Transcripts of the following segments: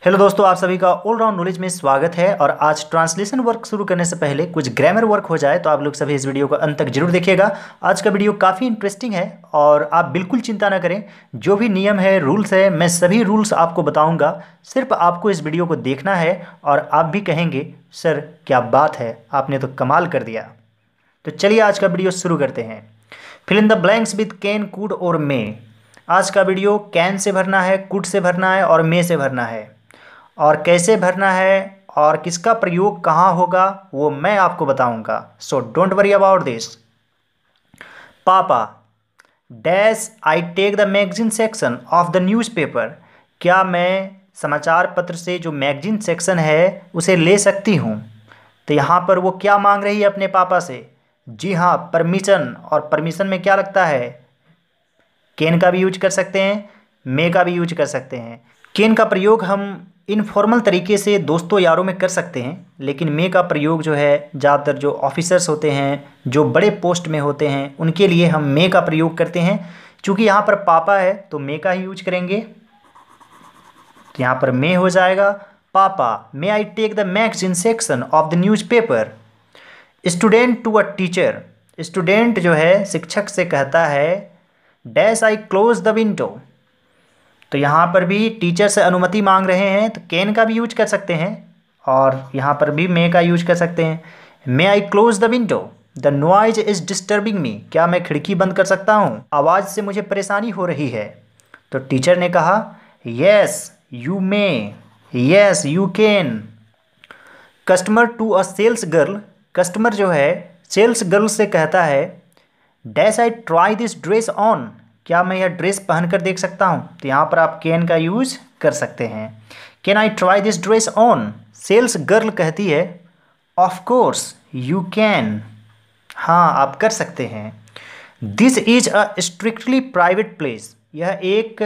hello दोस्तों आप सभी का ऑलराउंड नॉलेज में स्वागत है और आज ट्रांसलेशन वर्क शुरू करने से पहले कुछ ग्रामर वर्क हो जाए तो आप लोग सभी इस वीडियो को अंत तक जरूर देखिएगा आज का वीडियो काफ़ी इंटरेस्टिंग है और आप बिल्कुल चिंता ना करें जो भी नियम है रूल्स है मैं सभी रूल्स आपको बताऊंगा सिर्फ आपको इस वीडियो को देखना है और आप भी कहेंगे सर क्या बात है आपने तो कमाल कर दिया तो चलिए आज का वीडियो शुरू करते हैं fill in the blanks with can could और मे आज का वीडियो कैन से भरना है कुड से भरना है और मे से भरना है और कैसे भरना है और किसका प्रयोग कहाँ होगा वो मैं आपको बताऊंगा so don't worry about this papa dash I take the magazine section of the newspaper क्या मैं समाचार पत्र से जो मैगजीन सेक्शन है उसे ले सकती हूँ तो यहाँ पर वो क्या मांग रही है अपने पापा से जी हाँ परमिशन और परमिशन में क्या लगता है केन का भी यूज कर सकते हैं मे का भी यूज कर सकते हैं केन का प्रयोग हम इनफॉर्मल तरीके से दोस्तों यारों में कर सकते हैं लेकिन मे का प्रयोग जो है ज़्यादातर जो ऑफिसर्स होते हैं जो बड़े पोस्ट में होते हैं उनके लिए हम मे का प्रयोग करते हैं चूँकि यहाँ पर पापा है तो मे का ही यूज करेंगे तो यहाँ पर मे हो जाएगा papa may I take the magazine section of the newspaper student to a teacher student जो है शिक्षक से कहता है dash I close the window तो यहाँ पर भी टीचर से अनुमति मांग रहे हैं तो कैन का भी यूज कर सकते हैं और यहाँ पर भी मे का यूज कर सकते हैं may I close the window the noise is disturbing me क्या मैं खिड़की बंद कर सकता हूँ आवाज़ से मुझे परेशानी हो रही है तो टीचर ने कहा yes you may yes you can customer to a sales girl customer जो है सेल्स गर्ल से कहता है dash I try this dress on क्या मैं यह ड्रेस पहन कर देख सकता हूँ तो यहाँ पर आप कैन का यूज़ कर सकते हैं can I try this dress on sales girl कहती है ऑफ कोर्स यू कैन हाँ आप कर सकते हैं this is a strictly private place यह एक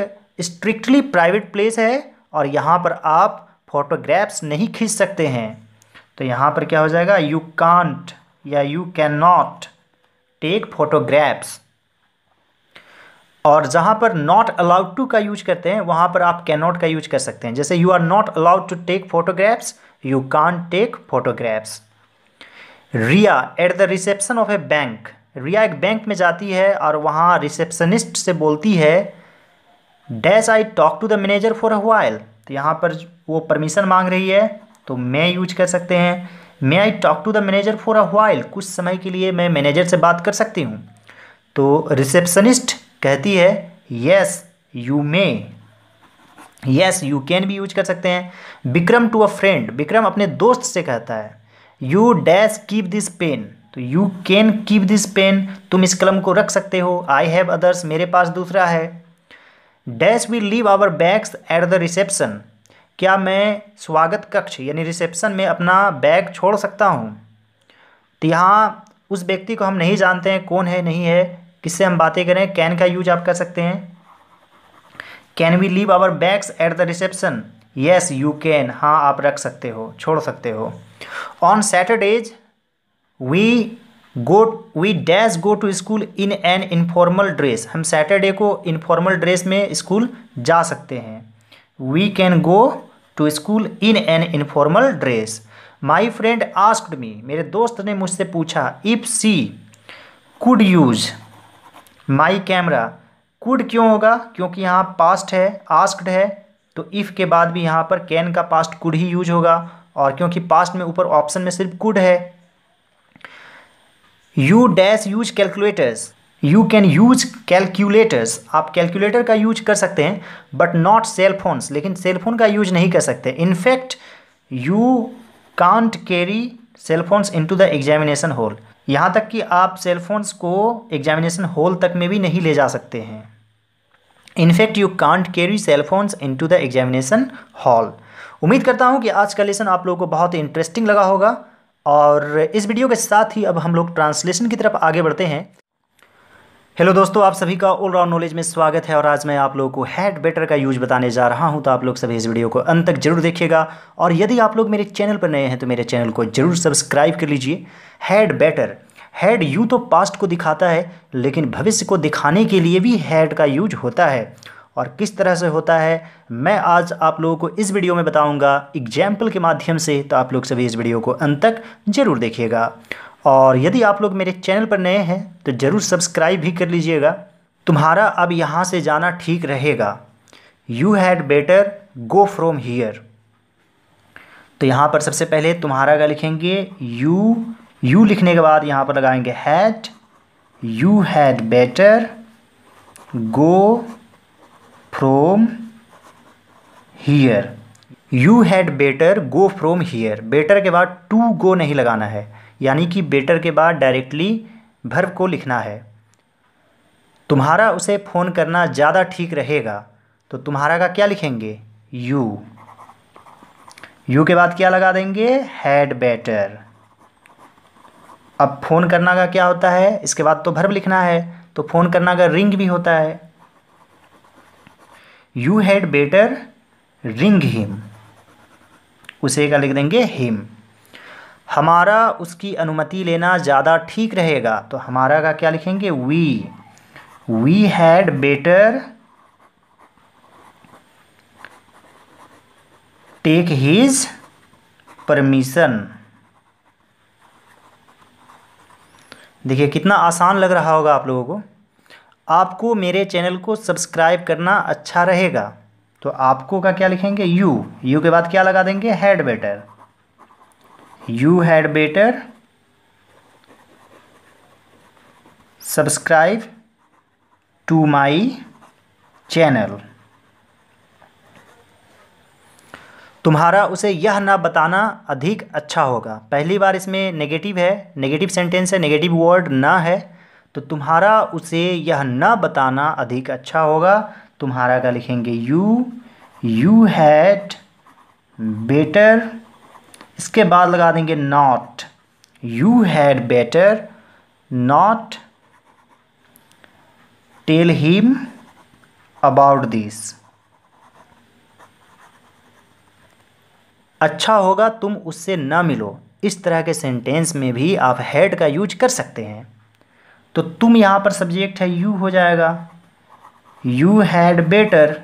स्ट्रिक्टली प्राइवेट प्लेस है और यहाँ पर आप फोटोग्राफ्स नहीं खींच सकते हैं तो यहाँ पर क्या हो जाएगा यू कांट या you can not take photographs और जहाँ पर नॉट अलाउड टू का यूज करते हैं वहाँ पर आप कैनॉट का यूज कर सकते हैं जैसे you are not allowed to take photographs you can't take photographs Riya at the reception of a bank Riya एक बैंक में जाती है और वहाँ रिसेप्शनिस्ट से बोलती है dash I talk to the manager for a while तो यहाँ पर वो परमिशन मांग रही है तो मैं यूज कर सकते हैं may I talk to the manager for a while कुछ समय के लिए मैं मैनेजर से बात कर सकती हूँ तो रिसेप्शनिस्ट कहती है yes you may yes you can भी यूज कर सकते हैं Vikram to a friend Vikram अपने दोस्त से कहता है you dash keep this pen तो you can keep this pen तुम इस कलम को रख सकते हो आई हैव अदर्स मेरे पास दूसरा है dash we leave our bags at the reception क्या मैं स्वागत कक्ष यानी रिसेप्शन में अपना बैग छोड़ सकता हूँ तो यहाँ उस व्यक्ति को हम नहीं जानते हैं कौन है नहीं है किससे हम बातें करें कैन का यूज आप कर सकते हैं can we leave our bags at the reception yes you can हाँ आप रख सकते हो छोड़ सकते हो on Saturdays we go we dash go to school in an informal dress हम सैटरडे को इनफॉर्मल ड्रेस में स्कूल जा सकते हैं we can go to school in an informal dress my friend asked me मेरे दोस्त ने मुझसे पूछा if she could use my camera could क्यों होगा क्योंकि यहाँ पास्ट है आस्कड है तो इफ़ के बाद भी यहाँ पर कैन का पास्ट कुड ही यूज होगा और क्योंकि पास्ट में ऊपर ऑप्शन में सिर्फ कुड है you dash use calculators you can use calculators आप कैलकुलेटर का यूज कर सकते हैं बट नॉट सेलफोन्स लेकिन सेलफोन का यूज नहीं कर सकते in fact you can't carry cellphones to the examination hall यहाँ तक कि आप सेलफोन्स को एग्जामिनेशन हॉल तक में भी नहीं ले जा सकते हैं in fact you can't carry cellphones to the examination hall उम्मीद करता हूँ कि आज का लेसन आप लोगों को बहुत ही इंटरेस्टिंग लगा होगा और इस वीडियो के साथ ही अब हम लोग ट्रांसलेशन की तरफ आगे बढ़ते हैं हेलो दोस्तों आप सभी का ऑलराउंड नॉलेज में स्वागत है और आज मैं आप लोगों को हेड बेटर का यूज बताने जा रहा हूं तो आप लोग सभी इस वीडियो को अंत तक जरूर देखिएगा और यदि आप लोग मेरे चैनल पर नए हैं तो मेरे चैनल को जरूर सब्सक्राइब कर लीजिए हेड बेटर हेड यू तो पास्ट को दिखाता है लेकिन भविष्य को दिखाने के लिए भी हेड का यूज होता है और किस तरह से होता है मैं आज आप लोगों को इस वीडियो में बताऊँगा एग्जाम्पल के माध्यम से तो आप लोग सभी इस वीडियो को अंत तक जरूर देखिएगा और यदि आप लोग मेरे चैनल पर नए हैं तो ज़रूर सब्सक्राइब भी कर लीजिएगा तुम्हारा अब यहाँ से जाना ठीक रहेगा you had better go from here तो यहाँ पर सबसे पहले तुम्हारा का लिखेंगे यू यू लिखने के बाद यहाँ पर लगाएंगे had you had better go from here you had better go from here better के बाद टू गो नहीं लगाना है यानी कि बेटर के बाद डायरेक्टली भर्व को लिखना है तुम्हारा उसे फ़ोन करना ज़्यादा ठीक रहेगा तो तुम्हारा का क्या लिखेंगे यू यू के बाद क्या लगा देंगे हैड बेटर अब फ़ोन करना का क्या होता है इसके बाद तो भर्व लिखना है तो फ़ोन करना का रिंग भी होता है you had better ring him उसे का लिख देंगे हिम हमारा उसकी अनुमति लेना ज़्यादा ठीक रहेगा तो हमारा का क्या लिखेंगे we we had better take his permission देखिए कितना आसान लग रहा होगा आप लोगों को आपको मेरे चैनल को सब्सक्राइब करना अच्छा रहेगा तो आपको का क्या लिखेंगे यू यू के बाद क्या लगा देंगे had better you had better subscribe to my channel तुम्हारा उसे यह ना बताना अधिक अच्छा होगा पहली बार इसमें नेगेटिव है नेगेटिव सेंटेंस है नेगेटिव वर्ड ना है तो तुम्हारा उसे यह ना बताना अधिक अच्छा होगा तुम्हारा का लिखेंगे यू यू हैड बेटर इसके बाद लगा देंगे not you had better not tell him about this अच्छा होगा तुम उससे ना मिलो इस तरह के सेंटेंस में भी आप हैड का यूज कर सकते हैं तो तुम यहां पर सब्जेक्ट है यू हो जाएगा you had better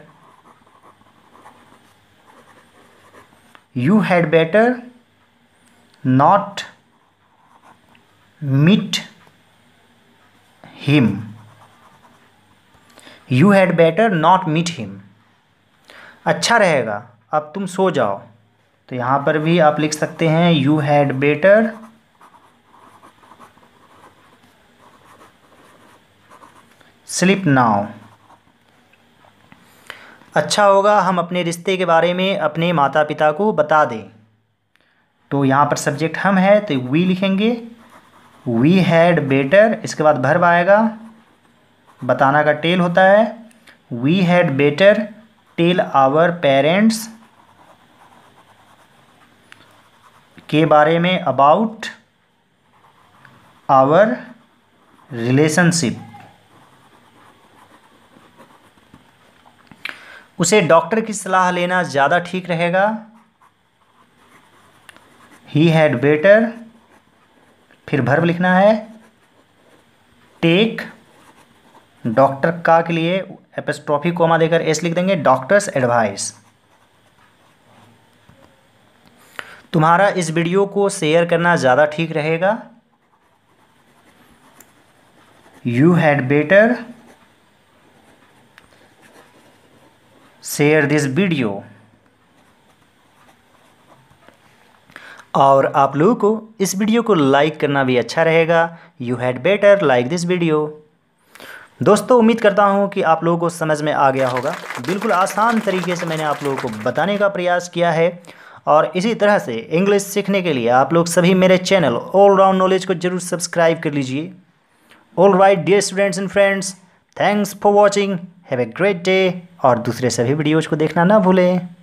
you had better not meet him you had better not meet him अच्छा रहेगा अब तुम सो जाओ तो यहाँ पर भी आप लिख सकते हैं you had better sleep now अच्छा होगा हम अपने रिश्ते के बारे में अपने माता पिता को बता दें तो यहाँ पर सब्जेक्ट हम है तो वी लिखेंगे वी हैड बेटर इसके बाद भर आएगा बताना का टेल होता है we had better tell our parents के बारे में अबाउट आवर रिलेशनशिप उसे डॉक्टर की सलाह लेना ज़्यादा ठीक रहेगा ही हैड बेटर फिर भर्व लिखना है टेक डॉक्टर का के लिए एपेस्ट्रॉफी कोमा देकर एस लिख देंगे डॉक्टर्स एडवाइस तुम्हारा इस वीडियो को शेयर करना ज़्यादा ठीक रहेगा you had better share this video और आप लोगों को इस वीडियो को लाइक करना भी अच्छा रहेगा you had better like this video दोस्तों उम्मीद करता हूं कि आप लोगों को समझ में आ गया होगा बिल्कुल आसान तरीके से मैंने आप लोगों को बताने का प्रयास किया है और इसी तरह से इंग्लिश सीखने के लिए आप लोग सभी मेरे चैनल ऑल राउंड नॉलेज को जरूर सब्सक्राइब कर लीजिए all right dear students and friends thanks for watching have a great day और दूसरे सभी वीडियोज़ को देखना ना भूलें